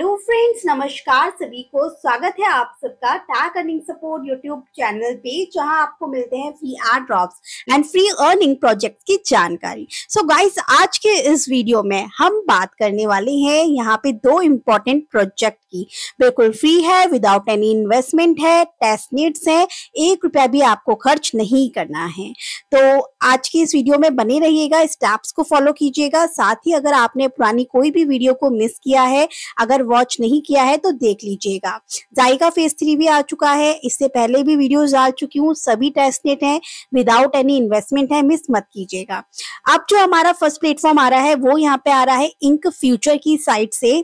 hello friends नमस्कार सभी को स्वागत है आप सबका tag earning support YouTube channel पे जहां आपको मिलते हैं free air drops and free earning project की जानकारी सो so गाइस आज के इस वीडियो में हम बात करने वाले हैं यहां पे दो इम्पोर्टेंट प्रोजेक्ट की बिल्कुल फ्री है विदाउट एनी इन्वेस्टमेंट है टेस्ट नीड्स है एक रुपया भी आपको खर्च नहीं करना है तो आज की इस वीडियो में बने रहिएगा स्टेप्स को फॉलो कीजिएगा साथ ही अगर आपने पुरानी कोई भी वीडियो को मिस किया है अगर वॉच नहीं किया है तो देख लीजिएगा जायका फेज थ्री भी आ चुका है इससे पहले भी वीडियो आ चुकी हूँ सभी टेस्टनेट है विदाउट एनी इन्वेस्टमेंट है मिस मत कीजिएगा अब जो हमारा फर्स्ट प्लेटफॉर्म आ रहा है वो यहाँ पे आ रहा है इंक फ्यूचर की साइट से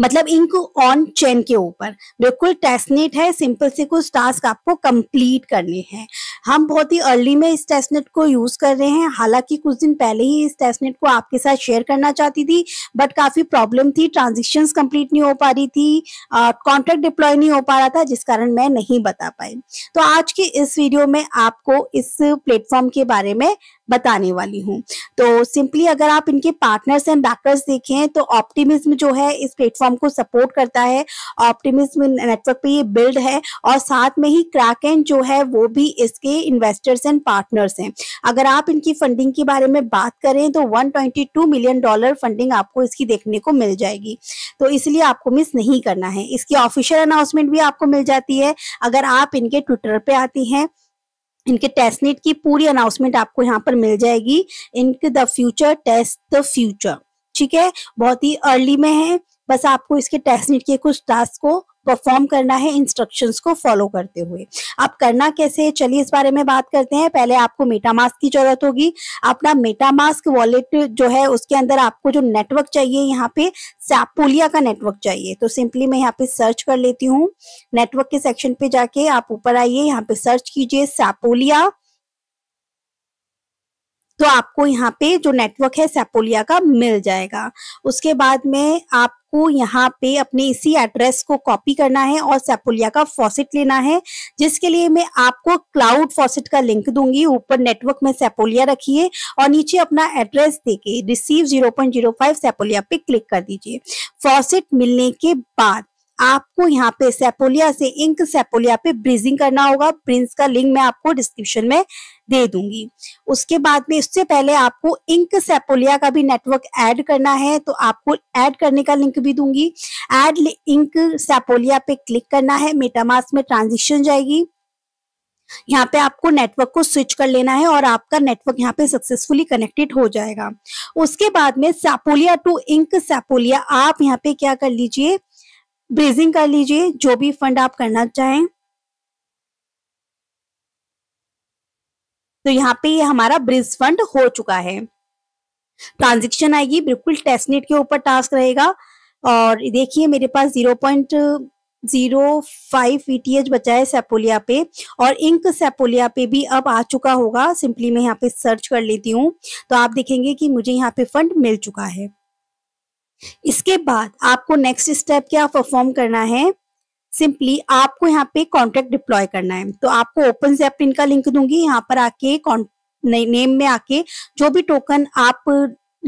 मतलब इंक ऑन चेन के ऊपर बिल्कुल टेस्टनेट है सिंपल से कुछ टास्क आपको कंप्लीट करने हैं हम बहुत ही अर्ली में इस टेस्टनेट को यूज कर रहे हैं हालांकि कुछ दिन पहले ही इस टेस्टनेट को आपके साथ शेयर करना चाहती थी बट काफी प्रॉब्लम थी ट्रांजेक्शन कंप्लीट नहीं हो पा रही थी कॉन्ट्रैक्ट डिप्लॉय नहीं हो पा रहा था जिस कारण मैं नहीं बता पाई तो आज की इस वीडियो में आपको इस प्लेटफॉर्म के बारे में बताने वाली हूँ तो सिंपली अगर आप इनके पार्टनर्स एंड बैकर्स देखें तो ऑप्टिमिज्म जो है इस प्लेटफॉर्म को सपोर्ट करता है ऑप्टिमिज्म नेटवर्क पे ये बिल्ड है और साथ में ही क्रैक एंड जो है वो भी इसके इन्वेस्टर्स एंड पार्टनर्स हैं अगर आप इनकी फंडिंग के बारे में बात करें तो वन मिलियन डॉलर फंडिंग आपको इसकी देखने को मिल जाएगी तो इसलिए आपको मिस नहीं करना है इसकी ऑफिशियल अनाउंसमेंट भी आपको मिल जाती है अगर आप इनके ट्विटर पे आती हैं इनके टेस्ट नेट की पूरी अनाउंसमेंट आपको यहाँ पर मिल जाएगी इनके the future test the future ठीक है बहुत ही अर्ली में है बस आपको इसके टेस्ट नेट के कुछ टास्क को परफॉर्म करना है इंस्ट्रक्शंस को फॉलो करते हुए आप करना कैसे है चलिए इस बारे में बात करते हैं पहले आपको मेटामास्क की जरूरत होगी अपना मेटामास्क वॉलेट जो है उसके अंदर आपको जो नेटवर्क चाहिए यहाँ पे सैपोलिया का नेटवर्क चाहिए तो सिंपली मैं यहाँ पे सर्च कर लेती हूँ नेटवर्क के सेक्शन पे जाके आप ऊपर आइए यहाँ पे सर्च कीजिए सैपोलिया तो आपको यहाँ पे जो नेटवर्क है सेपोलिया का मिल जाएगा उसके बाद में आप आपको यहाँ पे अपने इसी एड्रेस को कॉपी करना है और सेपोलिया का फॉसेट लेना है जिसके लिए मैं आपको क्लाउड फॉसेट का लिंक दूंगी ऊपर नेटवर्क में सेपोलिया रखिए और नीचे अपना एड्रेस देके receive zero point zero five Sepolia पे क्लिक कर दीजिए फॉसेट मिलने के बाद आपको यहाँ पे सेपोलिया से इंक सेपोलिया पे ब्रिजिंग करना होगा ब्रिंस का लिंक मैं आपको डिस्क्रिप्शन में दे दूंगी उसके बाद में इससे पहले आपको इंक सेपोलिया का भी नेटवर्क ऐड करना है तो आपको ऐड करने का लिंक भी दूंगी ऐड इंक सेपोलिया पे क्लिक करना है मेटामास में ट्रांजिशन जाएगी यहाँ पे आपको नेटवर्क को स्विच कर लेना है और आपका नेटवर्क यहाँ पे सक्सेसफुली कनेक्टेड हो जाएगा उसके बाद में सैपोलिया टू इंक सैपोलिया आप यहाँ पे क्या कर लीजिए ब्रेजिंग कर लीजिए जो भी फंड आप करना चाहें तो यहाँ पे ये हमारा ब्रिज फंड हो चुका है ट्रांजेक्शन आएगी बिल्कुल टेस्टनेट के ऊपर टास्क रहेगा और देखिए मेरे पास zero point zero five ETH बचा है सेपोलिया पे और इंक सेपोलिया पे भी अब आ चुका होगा सिंपली मैं यहाँ पे सर्च कर लेती हूँ तो आप देखेंगे कि मुझे यहाँ पे फंड मिल चुका है इसके बाद आपको नेक्स्ट स्टेप क्या परफॉर्म करना है सिंपली आपको यहाँ पे कॉन्ट्रैक्ट डिप्लॉय करना है तो आपको ओपन जेपलिन का लिंक दूंगी यहाँ पर आके नेम में आके जो भी टोकन आप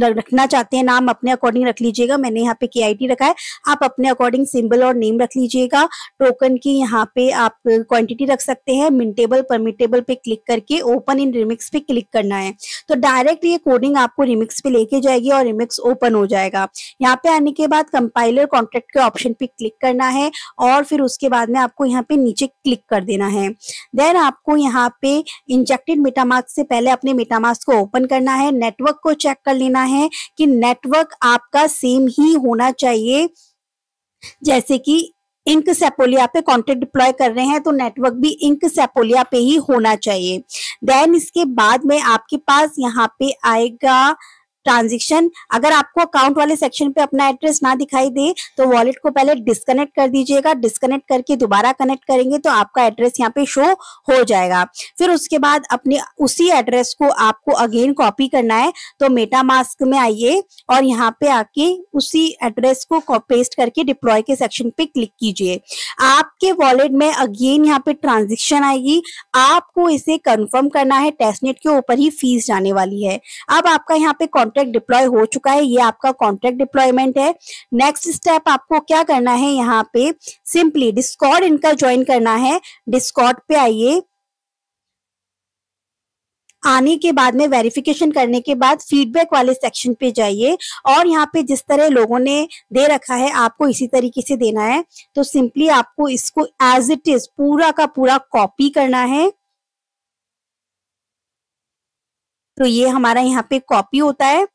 रखना चाहते हैं नाम अपने अकॉर्डिंग रख लीजिएगा मैंने यहाँ पे के रखा है आप अपने अकॉर्डिंग सिंबल और नेम रख लीजिएगा टोकन की यहाँ पे आप क्वांटिटी रख सकते हैं मिनटेबल परमिटेबल पे क्लिक करके ओपन इन रिमिक्स पे क्लिक करना है तो डायरेक्ट ये कोडिंग आपको रिमिक्स पे लेके जाएगी और रिमिक्स ओपन हो जाएगा यहाँ पे आने के बाद कंपाइलर कॉन्ट्रेक्ट के ऑप्शन पे क्लिक करना है और फिर उसके बाद में आपको यहाँ पे नीचे क्लिक कर देना है देन आपको यहाँ पे इंजेक्टेड मेटामास्क से पहले अपने मेटामास्क को ओपन करना है नेटवर्क को चेक कर लेना करना है कि नेटवर्क आपका सेम ही होना चाहिए जैसे कि इंक सेपोलिया पे कंटेंट डिप्लॉय कर रहे हैं तो नेटवर्क भी इंक सेपोलिया पे ही होना चाहिए देन इसके बाद में आपके पास यहाँ पे आएगा ट्रांजेक्शन अगर आपको अकाउंट वाले सेक्शन पे अपना एड्रेस ना दिखाई दे तो वॉलेट को पहले डिस्कनेक्ट कर दीजिएगा डिस्कनेक्ट करके दोबारा कनेक्ट करेंगे तो आपका एड्रेस यहाँ पे शो हो जाएगा फिर उसके बाद अपने उसी एड्रेस को आपको अगेन कॉपी करना है तो मेटा मास्क में आइए और यहाँ पे आके उसी एड्रेस को पेस्ट करके डिप्लॉय के सेक्शन पे क्लिक कीजिए आपके वॉलेट में अगेन यहाँ पे ट्रांजेक्शन आएगी आपको इसे कन्फर्म करना है टेस्टनेट के ऊपर ही फीस जाने वाली है अब आपका यहाँ पे कॉन्ट्रैक्ट डिप्लॉय हो चुका है ये आपका कॉन्ट्रैक्ट डिप्लॉयमेंट है नेक्स्ट स्टेप आपको क्या करना है यहाँ पे सिंपली डिस्कॉर्ड इनका ज्वाइन करना है डिस्कॉर्ड पे आइए आने के बाद में वेरिफिकेशन करने के बाद फीडबैक वाले सेक्शन पे जाइए और यहाँ पे जिस तरह लोगों ने दे रखा है आपको इसी तरीके से देना है तो सिंपली आपको इसको एज इट इज पूरा का पूरा कॉपी करना है तो ये हमारा यहाँ पे कॉपी होता है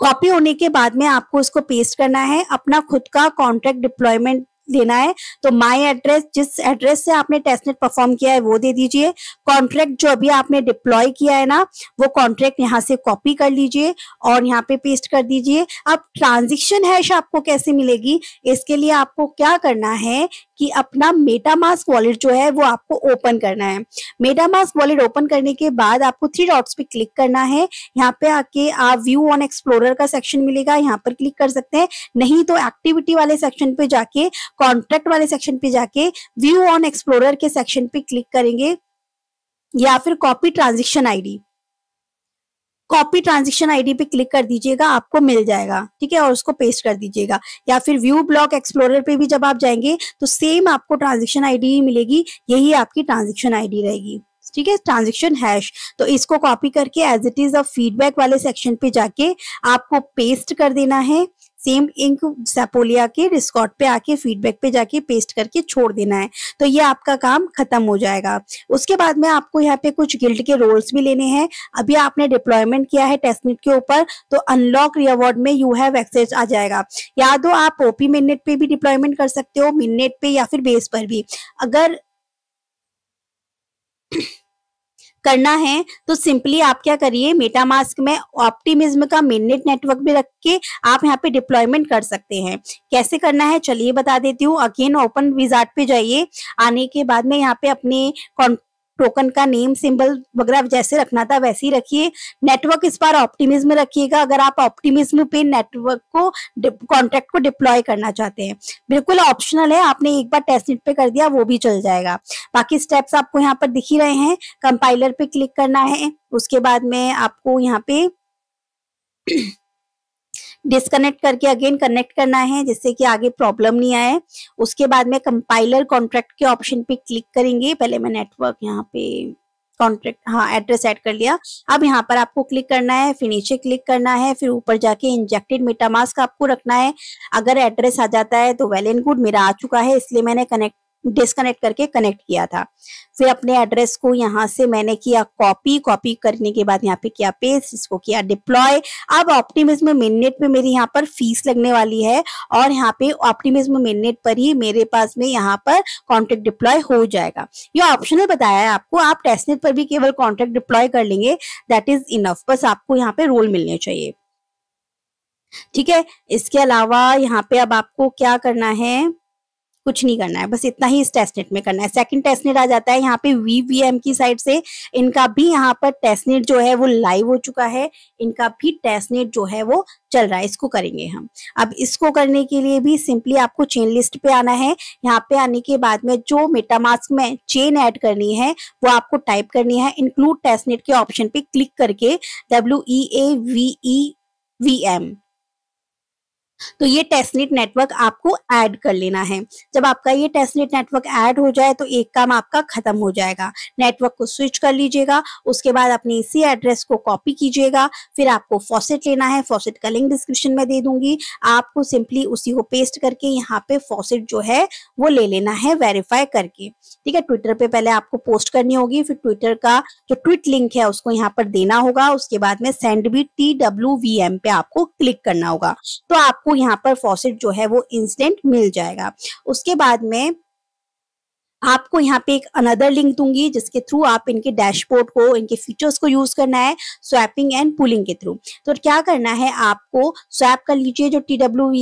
कॉपी होने के बाद में आपको इसको पेस्ट करना है अपना खुद का कॉन्ट्रैक्ट डिप्लॉयमेंट देना है तो माय एड्रेस जिस एड्रेस से आपने टेस्टनेट परफॉर्म किया है वो दे दीजिए कॉन्ट्रैक्ट जो अभी आपने डिप्लॉय किया है ना वो कॉन्ट्रैक्ट यहाँ से कॉपी कर लीजिए और यहाँ पे पेस्ट कर दीजिए अब ट्रांजेक्शन हैश आपको कैसे मिलेगी इसके लिए आपको क्या करना है कि अपना मेटामास्क वॉलेट जो है वो आपको ओपन करना है मेटामास्क वॉलेट ओपन करने के बाद आपको थ्री डॉट्स पे क्लिक करना है यहाँ पे आके आप व्यू ऑन एक्सप्लोरर का सेक्शन मिलेगा यहाँ पर क्लिक कर सकते हैं नहीं तो एक्टिविटी वाले सेक्शन पे जाके कॉन्ट्रैक्ट वाले सेक्शन पे जाके व्यू ऑन एक्सप्लोरर के सेक्शन पे क्लिक करेंगे या फिर copy transaction ID copy transaction ID पे क्लिक कर दीजिएगा आपको मिल जाएगा ठीक है और उसको पेस्ट कर दीजिएगा या फिर व्यू ब्लॉक एक्सप्लोरर पे भी जब आप जाएंगे तो सेम आपको ट्रांजेक्शन आईडी ही मिलेगी यही आपकी ट्रांजेक्शन आईडी रहेगी ठीक है ट्रांजेक्शन हैश तो इसको कॉपी करके as it is a feedback वाले सेक्शन पे जाके आपको पेस्ट कर देना है सेम इंक सेपोलिया के रिस्कॉट पे आके फीडबैक पे जाके पेस्ट करके छोड़ देना है तो ये आपका काम खत्म हो जाएगा उसके बाद में आपको यहाँ पे कुछ गिल्ड के रोल्स भी लेने हैं अभी आपने डिप्लॉयमेंट किया है टेस्टनेट के ऊपर तो अनलॉक रिवॉर्ड में यू हैव एक्सेस आ जाएगा या तो आप ओपी मिननेट पे भी डिप्लॉयमेंट कर सकते हो मिननेट पे या फिर बेस पर भी अगर करना है तो सिंपली आप क्या करिए मेटामास्क में ऑप्टिमिज्म का मेननेट नेटवर्क भी रख के आप यहाँ पे डिप्लॉयमेंट कर सकते हैं कैसे करना है चलिए बता देती हूँ अगेन ओपन विजार्ट पे जाइए आने के बाद में यहाँ पे अपने टोकन का नेम सिंबल वगैरह जैसे रखना था वैसे ही रखिए नेटवर्क इस बार ऑप्टिमिज्म में रखिएगा अगर आप ऑप्टिमिज्म पे नेटवर्क को कॉन्ट्रैक्ट को डिप्लॉय करना चाहते हैं बिल्कुल ऑप्शनल है आपने एक बार टेस्ट नेट पे कर दिया वो भी चल जाएगा बाकी स्टेप्स आपको यहाँ पर दिख ही रहे हैं कंपाइलर पे क्लिक करना है उसके बाद में आपको यहाँ पे डिसकनेक्ट करके अगेन कनेक्ट करना है जिससे कि आगे प्रॉब्लम नहीं आए उसके बाद में कंपाइलर कॉन्ट्रैक्ट के ऑप्शन पे क्लिक करेंगे पहले मैं नेटवर्क यहाँ पे कॉन्ट्रैक्ट हाँ एड्रेस ऐड कर लिया अब यहाँ पर आपको क्लिक करना है फिर नीचे क्लिक करना है फिर ऊपर जाके इंजेक्टेड मेटामास्क आपको रखना है अगर एड्रेस आ जाता है तो वेल एंड गुड मेरा आ चुका है इसलिए मैंने कनेक्ट डिसकनेक्ट करके कनेक्ट किया था फिर अपने एड्रेस को यहाँ से मैंने किया कॉपी कॉपी करने के बाद यहाँ पे किया पेस्ट इसको किया डिप्लॉय अब ऑप्टिमिज्म मिनट पे मेरी यहाँ पर फीस लगने वाली है और यहाँ पे ऑप्टिमिज्म मिनट पर ही मेरे पास में यहाँ पर कॉन्ट्रैक्ट डिप्लॉय हो जाएगा ये ऑप्शनल बताया है आपको आप टेस्टनेट पर भी केवल कॉन्ट्रैक्ट डिप्लॉय कर लेंगे दैट इज इनफ बस आपको यहाँ पे रोल मिलने चाहिए ठीक है इसके अलावा यहाँ पे अब आपको क्या करना है कुछ नहीं करना है बस इतना ही इस टेस्टनेट में करना है सेकंड टेस्टनेट आ जाता है यहाँ पे वीवीएम की साइड से इनका भी यहाँ पर टेस्टनेट जो है वो लाइव हो चुका है इनका भी टेस्टनेट जो है वो चल रहा है इसको करेंगे हम अब इसको करने के लिए भी सिंपली आपको चेन लिस्ट पे आना है यहाँ पे आने के बाद में जो मेटामास्क में चेन ऐड करनी है वो आपको टाइप करनी है इंक्लूड टेस्टनेट के ऑप्शन पे क्लिक करके W E A V E V M तो ये टेस्टनेट नेटवर्क आपको ऐड कर लेना है जब आपका ये टेस्टनेट नेटवर्क ऐड हो जाए तो एक काम आपका खत्म हो जाएगा नेटवर्क को स्विच कर लीजिएगा उसके बाद अपने इसी एड्रेस को कॉपी कीजिएगा फिर आपको फॉसेट लेना है फॉसेट का लिंक डिस्क्रिप्शन में दे दूंगी आपको सिंपली उसी को पेस्ट करके यहाँ पे फॉसेट जो है वो ले लेना है वेरीफाई करके ठीक है ट्विटर पे पहले आपको पोस्ट करनी होगी फिर ट्विटर का जो ट्विट लिंक है उसको यहाँ पर देना होगा उसके बाद में send B T W V M पे आपको क्लिक करना होगा तो आप आपको यहाँ पर फॉसिट जो है वो इंस्टेंट मिल जाएगा उसके बाद में आपको यहाँ पे एक अनदर लिंक दूंगी जिसके थ्रू आप इनके डैशबोर्ड को इनके फीचर्स को यूज करना है स्वैपिंग एंड पुलिंग के थ्रू तो क्या करना है आपको स्वैप कर लीजिए जो टी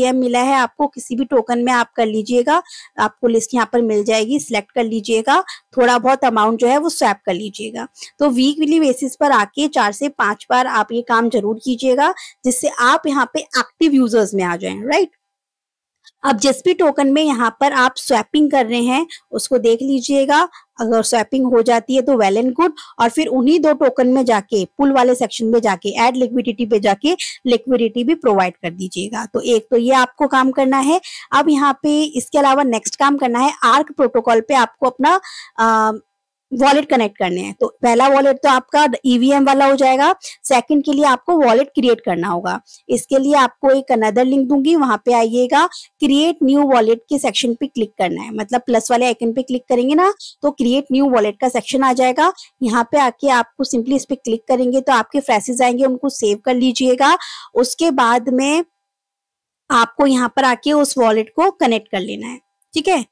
e मिला है आपको किसी भी टोकन में आप कर लीजिएगा आपको लिस्ट यहाँ पर मिल जाएगी सिलेक्ट कर लीजिएगा थोड़ा बहुत अमाउंट जो है वो स्वैप कर लीजिएगा तो वीकली बेसिस पर आके चार से पांच बार आप ये काम जरूर कीजिएगा जिससे आप यहाँ पे एक्टिव यूजर्स में आ जाए राइट अब जिस टोकन में यहाँ पर आप स्वैपिंग कर रहे हैं उसको देख लीजिएगा अगर स्वैपिंग हो जाती है तो वेल एंड गुड और फिर उन्हीं दो टोकन में जाके पुल वाले सेक्शन में जाके एड लिक्विडिटी पे जाके लिक्विडिटी भी प्रोवाइड कर दीजिएगा तो एक तो ये आपको काम करना है अब यहाँ पे इसके अलावा नेक्स्ट काम करना है आर्क प्रोटोकॉल पे आपको अपना आ, वॉलेट कनेक्ट करने हैं तो पहला वॉलेट तो आपका ईवीएम e वाला हो जाएगा सेकंड के लिए आपको वॉलेट क्रिएट करना होगा इसके लिए आपको एक अनदर लिंक दूंगी वहां पे आइएगा क्रिएट न्यू वॉलेट के सेक्शन पे क्लिक करना है मतलब प्लस वाले आइकन पे क्लिक करेंगे ना तो क्रिएट न्यू वॉलेट का सेक्शन आ जाएगा यहाँ पे आके आपको सिंपली इस पे क्लिक करेंगे तो आपके फ्रेसिस आएंगे उनको सेव कर लीजिएगा उसके बाद में आपको यहाँ पर आके उस वॉलेट को कनेक्ट कर लेना है ठीक है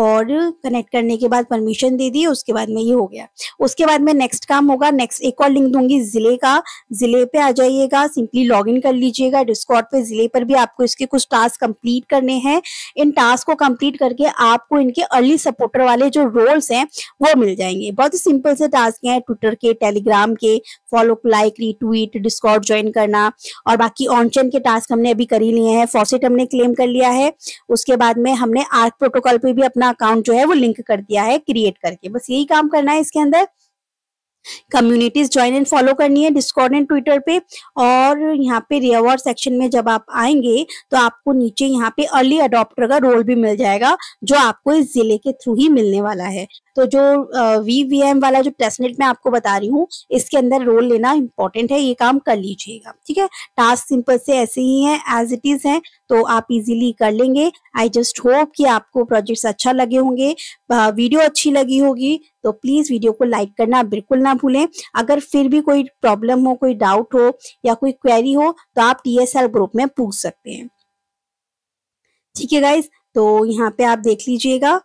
और कनेक्ट करने के बाद परमिशन दे दी उसके बाद में ये हो गया उसके बाद में नेक्स्ट काम होगा नेक्स्ट एक और लिंक दूंगी जिले का जिले पे आ जाइएगा सिंपली लॉगिन कर लीजिएगा डिस्कॉर्ड पे जिले पर भी आपको इसके कुछ टास्क कंप्लीट करने हैं इन टास्क को कंप्लीट करके आपको इनके अर्ली सपोर्टर वाले जो रोल्स हैं वो मिल जाएंगे बहुत ही सिंपल से टास्क हैं ट्विटर के टेलीग्राम के follow like retweet Discord join करना और बाकी ऑनचेन के टास्क हमने अभी कर ही लिए हैं फॉसिट हमने क्लेम कर लिया है उसके बाद में हमने आर्ट प्रोटोकॉल पे भी अपना अपना अकाउंट जो है वो लिंक कर दिया है क्रिएट करके बस यही काम करना है इसके अंदर कम्युनिटीज ज्वाइन एंड फॉलो करनी है डिस्कॉर्ड एंड ट्विटर पे और यहाँ पे रिवॉर्ड सेक्शन में जब आप आएंगे तो आपको नीचे यहाँ पे अर्ली अडोप्टर का रोल भी मिल जाएगा जो आपको इस जिले के थ्रू ही मिलने वाला है तो जो वी वी एम वाला जो टेस्टनेट मैं आपको बता रही हूँ इसके अंदर रोल लेना इंपॉर्टेंट है ये काम कर लीजिएगा ठीक है टास्क सिंपल से ऐसे ही है एज इट इज है तो आप इजीली कर लेंगे आई जस्ट होप कि आपको प्रोजेक्ट्स अच्छा लगे होंगे वीडियो अच्छी लगी होगी तो प्लीज वीडियो को लाइक करना बिल्कुल ना ना भूलें अगर फिर भी कोई प्रॉब्लम हो कोई डाउट हो या कोई क्वेरी हो तो आप टीएसएल ग्रुप में पूछ सकते हैं ठीक है गाइज तो यहाँ पे आप देख लीजिएगा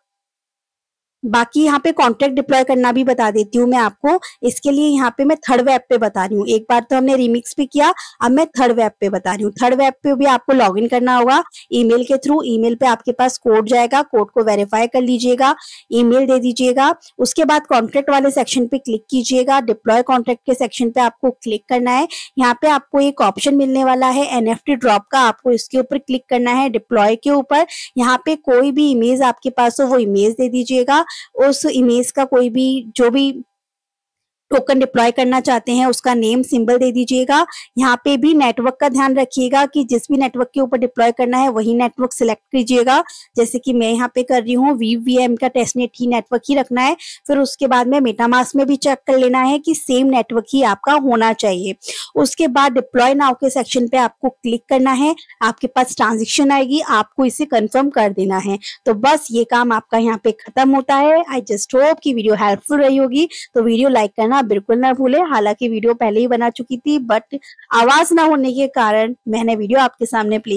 बाकी यहाँ पे कॉन्ट्रैक्ट डिप्लॉय करना भी बता देती हूँ मैं आपको इसके लिए यहाँ पे मैं थर्ड वेब पे बता रही हूँ एक बार तो हमने रिमिक्स भी किया अब मैं थर्ड वेब पे बता रही हूँ थर्ड वेब पे भी आपको लॉग इन करना होगा ईमेल के थ्रू ईमेल पे आपके पास कोड जाएगा कोड को वेरीफाई कर लीजिएगा ईमेल दे दीजिएगा उसके बाद कॉन्ट्रैक्ट वाले सेक्शन पे क्लिक कीजिएगा डिप्लॉय कॉन्ट्रैक्ट के सेक्शन पे आपको क्लिक करना है यहाँ पे आपको एक ऑप्शन मिलने वाला है टी ड्रॉप का आपको इसके ऊपर क्लिक करना है डिप्लॉय के ऊपर यहाँ पे कोई भी इमेज आपके पास हो वो इमेज दे दीजिएगा उस इमेज का कोई भी जो भी टोकन डिप्लॉय करना चाहते हैं उसका नेम सिंबल दे दीजिएगा यहाँ पे भी नेटवर्क का ध्यान रखिएगा कि जिस भी नेटवर्क के ऊपर डिप्लॉय करना है वही नेटवर्क सिलेक्ट कीजिएगा जैसे कि मैं यहाँ पे कर रही हूँ वीवीएम का टेस्टनेट ही नेटवर्क ही रखना है फिर उसके बाद में मेटामास में भी चेक कर लेना है कि सेम नेटवर्क ही आपका होना चाहिए उसके बाद डिप्लॉय नाव के सेक्शन पे आपको क्लिक करना है आपके पास ट्रांजेक्शन आएगी आपको इसे कन्फर्म कर देना है तो बस ये काम आपका यहाँ पे खत्म होता है आई जस्ट होप की वीडियो हेल्पफुल रही होगी तो वीडियो लाइक करना करना बिल्कुल ना भूले हालांकि वीडियो पहले ही बना चुकी थी बट आवाज ना होने के कारण मैंने वीडियो आपके सामने प्ले